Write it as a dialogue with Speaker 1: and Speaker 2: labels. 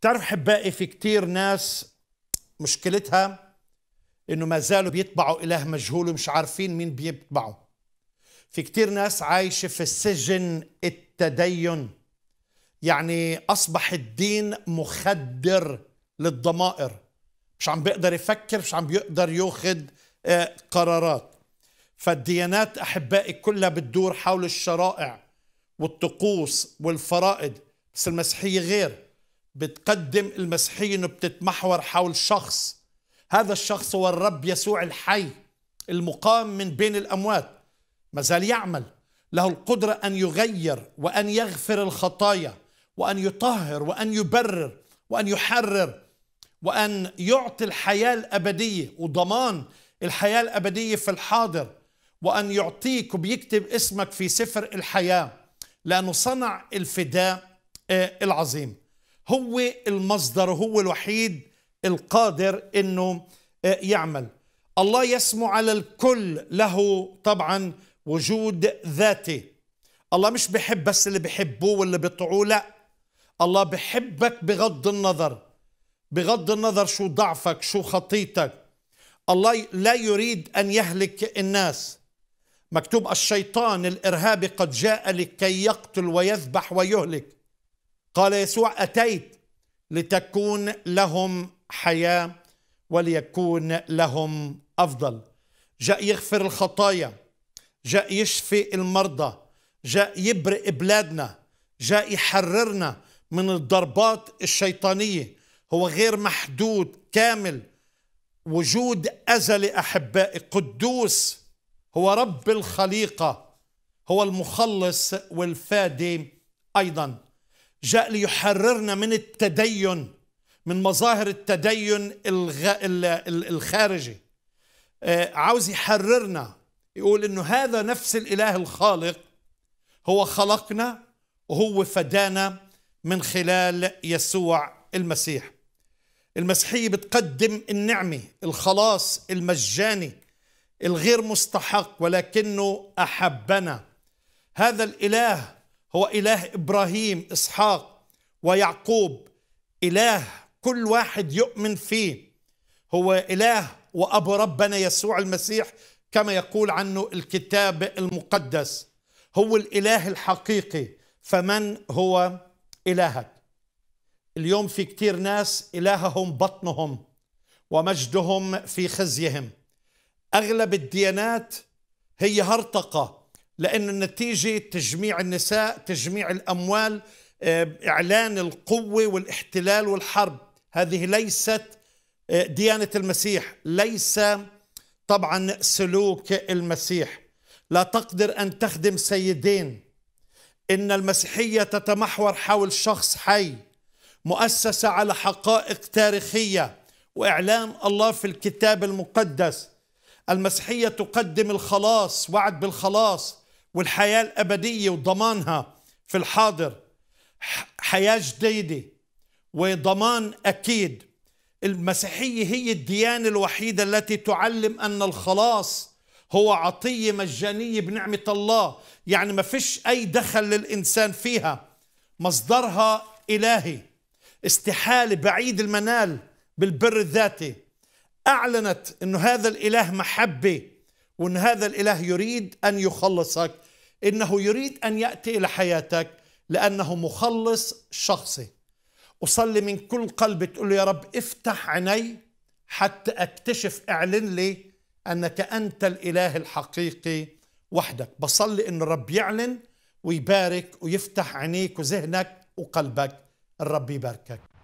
Speaker 1: تعرف حبائي في كتير ناس مشكلتها انه ما زالوا بيتبعوا اله مجهول ومش عارفين مين بيتبعه في كتير ناس عايشه في سجن التدين يعني اصبح الدين مخدر للضمائر مش عم بيقدر يفكر مش عم بيقدر ياخذ آه، قرارات فالديانات احبائي كلها بتدور حول الشرائع والطقوس والفرائض بس المسيحيه غير بتقدم المسيحية أنه بتتمحور حول شخص هذا الشخص هو الرب يسوع الحي المقام من بين الأموات ما زال يعمل له القدرة أن يغير وأن يغفر الخطايا وأن يطهر وأن يبرر وأن يحرر وأن يعطي الحياة الأبدية وضمان الحياة الأبدية في الحاضر وأن يعطيك وبيكتب اسمك في سفر الحياة لأنه صنع الفداء آه، العظيم هو المصدر هو الوحيد القادر انه آه، يعمل الله يسمو على الكل له طبعا وجود ذاتي الله مش بحب بس اللي بحبوه واللي بيطيعوه لا الله بحبك بغض النظر بغض النظر شو ضعفك شو خطيتك الله لا يريد ان يهلك الناس مكتوب الشيطان الارهابي قد جاء لكي يقتل ويذبح ويهلك قال يسوع أتيت لتكون لهم حياة وليكون لهم أفضل جاء يغفر الخطايا جاء يشفي المرضى جاء يبرئ بلادنا جاء يحررنا من الضربات الشيطانية هو غير محدود كامل وجود أزلي أحبائي قدوس هو رب الخليقة هو المخلص والفادي أيضاً جاء ليحررنا من التدين من مظاهر التدين الغ... الخارجي آه، عاوز يحررنا يقول انه هذا نفس الاله الخالق هو خلقنا وهو فدانا من خلال يسوع المسيح المسيحية بتقدم النعمة الخلاص المجاني الغير مستحق ولكنه أحبنا هذا الإله هو إله إبراهيم إسحاق ويعقوب إله كل واحد يؤمن فيه هو إله وأبو ربنا يسوع المسيح كما يقول عنه الكتاب المقدس هو الإله الحقيقي فمن هو إلهك اليوم في كتير ناس إلههم بطنهم ومجدهم في خزيهم أغلب الديانات هي هرطقة لأن النتيجة تجميع النساء تجميع الأموال آه، إعلان القوة والاحتلال والحرب هذه ليست آه، ديانة المسيح ليس طبعا سلوك المسيح لا تقدر أن تخدم سيدين إن المسيحية تتمحور حول شخص حي مؤسسة على حقائق تاريخية وإعلان الله في الكتاب المقدس المسيحية تقدم الخلاص وعد بالخلاص والحياه الابديه وضمانها في الحاضر حياه جديده وضمان اكيد المسيحيه هي الديانه الوحيده التي تعلم ان الخلاص هو عطيه مجانيه بنعمه الله يعني ما فيش اي دخل للانسان فيها مصدرها الهي استحاله بعيد المنال بالبر الذاتي اعلنت انه هذا الاله محبه وان هذا الاله يريد ان يخلصك انه يريد ان ياتي الى حياتك لانه مخلص شخصي اصلي من كل قلبي تقول له يا رب افتح عيني حتى اكتشف اعلن لي انك انت الاله الحقيقي وحدك بصلي ان الرب يعلن ويبارك ويفتح عينيك وذهنك وقلبك الرب يباركك